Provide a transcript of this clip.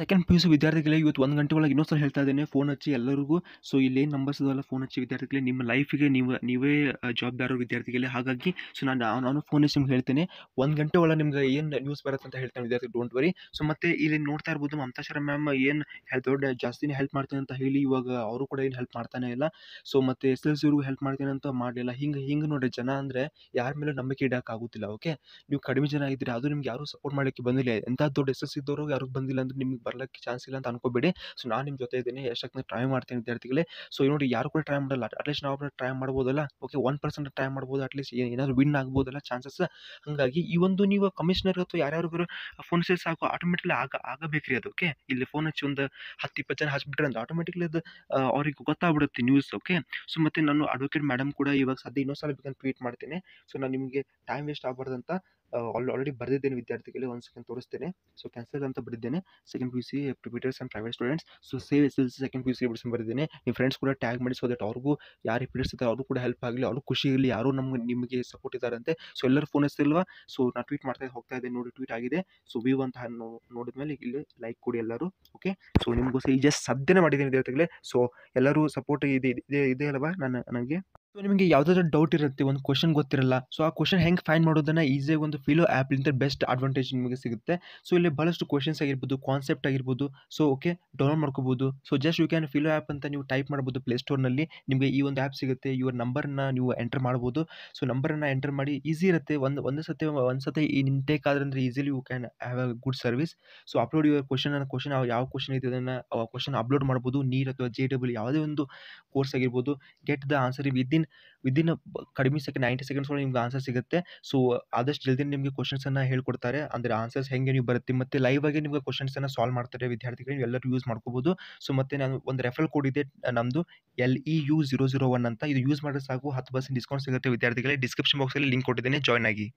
second P U C ವಿದ್ಯಾರ್ಥಿಗಳಿಗೆ ಇವತ್ತು ಒಂದು ಗಂಟೆ ಒಳಗೆ ಇನ್ನೊಂದು ಹೇಳ್ತಾ ಇದ್ದೇನೆ ಫೋನ್ ಹಚ್ಚಿ ಎಲ್ಲರಿಗೂ ಸೊ ಇಲ್ಲಿ ಏನು ನಂಬರ್ಸ್ ಅದಲ್ಲ ಫೋನ್ ಹಚ್ಚಿ ವಿದ್ಯಾರ್ಥಿಗಳಿಗೆ ನಿಮ್ಮ ಲೈಫಿಗೆ ನೀವು ನೀವೇ ಜವಾಬ್ದಾರರು ವಿದ್ಯಾರ್ಥಿಗಳಿಗೆ ಹಾಗಾಗಿ ಸೊ ನಾನು ನಾನು ಫೋನ್ ಹಚ್ಚಿ ನಿಮ್ಗೆ ಹೇಳ್ತೇನೆ ಒಂದು ಗಂಟೆ ಒಳಗೆ ನಿಮ್ಗೆ ಏನು ನ್ಯೂಸ್ ಬರುತ್ತೆ ಅಂತ ಹೇಳ್ತೇನೆ ವಿದ್ಯಾರ್ಥಿ ಡೋಂಟ್ ವರಿ ಸೊ ಮತ್ತೆ ಇಲ್ಲಿ ನೋಡ್ತಾ ಇರ್ಬೋದು ಮಮತಾ ಮ್ಯಾಮ್ ಏನು ದೊಡ್ಡ ಜಾಸ್ತಿನೇ ಹೆಲ್ಪ್ ಮಾಡ್ತೀನಿ ಅಂತ ಹೇಳಿ ಇವಾಗ ಅವರು ಕೂಡ ಏನು ಹೆಲ್ಪ್ ಮಾಡ್ತಾನೆ ಇಲ್ಲ ಸೊ ಮತ್ತೆ ಎಸ್ ಎಲ್ ಸಿವ್ರಿಗೂ ಹೆಲ್ಪ್ ಮಾಡ್ತೀನಿ ಅಂತ ಮಾಡಲಿಲ್ಲ ಹಿಂಗೆ ಹಿಂಗೆ ನೋಡಿ ಜನ ಅಂದರೆ ಯಾರ ಮೇಲೆ ನಂಬಿಕೆ ಆಗುತ್ತಿಲ್ಲ ಓಕೆ ನೀವು ಕಡಿಮೆ ಜನ ಇದ್ದರೆ ಅದು ನಿಮ್ಗೆ ಯಾರು ಸಪೋರ್ಟ್ ಮಾಡಲಿಕ್ಕೆ ಬಂದಿಲ್ಲ ಎಂಥ ದೊಡ್ಡ ಎಸ್ ಎಲ್ ಸಿದ್ದವ್ರು ಯಾರಿಗೂ ಬಂದಿಲ್ಲ ಅಂದರೆ ನಿಮ್ಗೆ ಬರಲಿಕ್ಕೆ ಚಾನ್ಸ್ ಇಲ್ಲ ಅಂತ ಅನ್ಕೋಬೇಡಿ ಸೊ ನಾನು ನಿಮ್ಮ ಜೊತೆ ಇದ್ದೀನಿ ಎಷ್ಟಕ್ಕೆ ಟ್ರೈ ಮಾಡ್ತೀನಿ ವಿದ್ಯಾರ್ಥಿಗಳೇ ಸೊ ನೋಡಿ ಯಾರು ಕೂಡ ಟ್ರೈ ಮಾಡಲ್ಲ ಅಟ್ಲೀಸ್ಟ್ ನಾವು ಟ್ರೈ ಮಾಡ್ಬೋದಲ್ಲ ಓಕೆ ಒನ್ ಪರ್ಸೆಂಟ್ ಟ್ರೈ ಮಾಡ್ಬೋದು ಅಟ್ಲೀಸ್ಟ್ ಏನಾದರೂ ವಿನ್ ಆಗ್ಬೋದಲ್ಲ ಚಾನ್ಸಸ್ ಹಾಗಾಗಿ ಈ ಒಂದು ನೀವು ಕಮಿಷನರ್ ಅಥವಾ ಯಾರ್ಯಾರಿಗೂ ಫೋನ್ ಸೇಲ್ಸ್ ಸಾಕು ಆಟೋಮೆಟಿಕ್ಲಿ ಆಗ ಆಗಬೇಕ್ರಿ ಅದು ಓಕೆ ಇಲ್ಲಿ ಫೋನ್ ಹಚ್ಚಿ ಒಂದು ಹತ್ತು ಇಪ್ಪತ್ತು ಜನ ಹಚ್ಬಿಟ್ರೆ ಅಂತ ಆಟೋಮೆಟಿಕ್ಲಿ ಅದು ಅವ್ರಿಗೆ ಗೊತ್ತಾಗ್ಬಿಡುತ್ತೆ ನ್ಯೂಸ್ ಓಕೆ ಸೊ ಮತ್ತು ನಾನು ಅಡ್ವೊಕೇಟ್ ಮೇಡಮ್ ಕೂಡ ಇವಾಗ ಸದ್ಯ ಇನ್ನೊಂದು ಸಲ ಬೇಕಂತ ಟ್ವೀಟ್ ಮಾಡ್ತೀನಿ ಸೊ ನಾನು ನಿಮಗೆ ಟೈಮ್ ವೇಸ್ಟ್ ಅಂತ ಆಲ್ ಆಲ್ರೆಡಿ ಬರೆದಿದ್ದೇನೆ ವಿದ್ಯಾರ್ಥಿಗಳಿಗೆ ಒಂದು ಸೆಕೆಂಡ್ ತೋರಿಸ್ತೇನೆ ಸೊ ಕ್ಯಾನ್ಸಲ್ ಅಂತ ಬರೆದಿದ್ದೇನೆ second P U C repeaters and private students so save S L C second P U C ಬಿಡಿಸಿ ಬರೆದಿದ್ದೇನೆ ನಿಮ್ಮ ಫ್ರೆಂಡ್ಸ್ ಕೂಡ ಟ್ಯಾಗ್ ಮಾಡಿ ಸೊ ದಟ್ ಅವ್ರಿಗೂ ಯಾರು ರಿಪೀಟರ್ಸ್ ಇದ್ದಾರೆ ಅವರು ಕೂಡ ಹೆಲ್ಪ್ ಆಗಲಿ ಅವರು ಖುಷಿ ಇರಲಿ ಯಾರು ನಮ್ಗೆ ನಿಮಗೆ ಸಪೋರ್ಟ್ ಇದ್ದಾರಂತೆ ಸೊ ಎಲ್ಲರೂ ಫೋನ್ ಹಚ್ತಿಲ್ವಾ ಸೊ ನಾನು ಟ್ವೀಟ್ ಮಾಡ್ತಾ ಹೋಗ್ತಾ ಇದ್ದೆ ನೋಡಿ ಟ್ವೀಟ್ ಆಗಿದೆ ಸೊ ವಿವ್ ಅಂತ ನೋಡಿದ ಮೇಲೆ ಇಲ್ಲಿ ಲೈಕ್ ಕೊಡಿ ಎಲ್ಲರೂ ಓಕೆ ಸೊ ಸಹ ಈ ಜಸ್ಟ್ ಸದ್ಯನೇ ಮಾಡಿದ್ದೀನಿ ವಿದ್ಯಾರ್ಥಿಗಳೇ ಸೊ ಎಲ್ಲರೂ ಸಪೋರ್ಟ್ ಇದೆ ಇದೆ ಇದೆ ಅಲ್ವಾ ನಾನು ನನಗೆ ಸೊ ನಿಮಗೆ ಯಾವುದಾದ್ರೂ ಡೌಟ್ ಇರುತ್ತೆ ಒಂದು ಕ್ವಶನ್ ಗೊತ್ತಿರಲ್ಲ ಸೊ ಆ ಕ್ವಶನ್ ಹೆಂಗೆ ಫೈನ್ ಮಾಡೋದನ್ನು ಈಸಿಯಾಗಿ ಒಂದು ಫಿಲೋ ಆ್ಯಪ್ಲಿಂದ ಬೆಸ್ಟ್ ಅಡ್ವಾಂಟೇಜ್ ನಿಮಗೆ ಸಿಗುತ್ತೆ ಸೊ ಇಲ್ಲಿ ಭಾಳಷ್ಟು ಕ್ವಶನ್ಸ್ ಆಗಿರ್ಬೋದು ಕಾನ್ಸೆಪ್ಟ್ ಆಗಿರ್ಬೋದು ಸೊ ಓಕೆ ಡೌನ್ಲೋಡ್ ಮಾಡ್ಕೋಬಹುದು so just you can Filo app ಅಂತ ನೀವು ಟೈಪ್ ಮಾಡ್ಬೋದು ಪ್ಲೇಸ್ಟೋರ್ನಲ್ಲಿ ನಿಮಗೆ ಈ ಒಂದು ಆ್ಯಪ್ ಸಿಗುತ್ತೆ ಇವರ ನಂಬರ್ನ ನೀವು ಎಂಟರ್ ಮಾಡ್ಬೋದು ಸೊ ನಂಬರನ್ನು ಎಂಟರ್ ಮಾಡಿ ಈಸಿ ಇರುತ್ತೆ ಒಂದು ಒಂದು ಸತಿ ಒಂದು ಸತಿ ಈ ನಿಮ್ಮ ಟೇಕ್ ಆದ್ರೆ easily you can have a good service so upload your question ಅನ್ನೋ ಕ್ವಶನ್ ಯಾವ ಕ್ವಶನ್ ಇದೆ ಅದನ್ನು ಕ್ವಶನ್ ಅಪ್ಲೋಡ್ ಮಾಡ್ಬೋದು ನೀರ್ ಅಥವಾ ಜೆ ಡಬ್ಲ್ಯೂ ಯಾವುದೇ ಒಂದು ಕೋರ್ಸ್ ಆಗಿರ್ಬೋದು get the answer within within within ಕಡಿಮೆ ಸೆಕೆಂಡ್ ನೈಂಟಿ ಸೆಕೆಂಡ್ಸ್ ನಿಮ್ಗೆ ಆನ್ಸರ್ ಸಿಗುತ್ತೆ ಸೊ ಆದಷ್ಟು ಜಲ್ದಿ ನಿಮಗೆ ಕ್ವಶನ್ಸನ್ನು ಹೇಳ್ಕೊಡ್ತಾರೆ ಅಂದರೆ ಆನ್ಸರ್ಸ್ ಹೆಂಗೆ ನೀವು ಬರುತ್ತೆ ಮತ್ತು ಲೈವ್ ಆಗಿ ನಿಮಗೆ ಕ್ವಶನ್ಸನ್ನು ಸಾಲ್ವ್ ಮಾಡ್ತಾರೆ ವಿದ್ಯಾರ್ಥಿಗಳು ಎಲ್ಲರೂ ಯೂಸ್ ಮಾಡ್ಕೋಬೋದು ಸೊ ಮತ್ತು ನಾನು ಒಂದು ರೆಫರ್ ಕೋಡ್ ಇದೆ ನಮ್ಮದು L E U zero zero one ಅಂತ ಇದು ಯೂಸ್ ಮಾಡಿದ್ರೆ ಸಾಕು ಹತ್ತು ಪರ್ಸೆಂಟ್ ಡಿಸ್ಕೌಂಟ್ ಸಿಗುತ್ತೆ ವಿದ್ಯಾರ್ಥಿಗಳಿಗೆ ಡಿಸ್ಕ್ರಿಪ್ಷನ್ ಬಾಕ್ಸಲ್ಲಿ ಲಿಂಕ್ ಕೊಟ್ಟಿದ್ದೇನೆ ಜಾಯ್ನ್ ಆಗಿ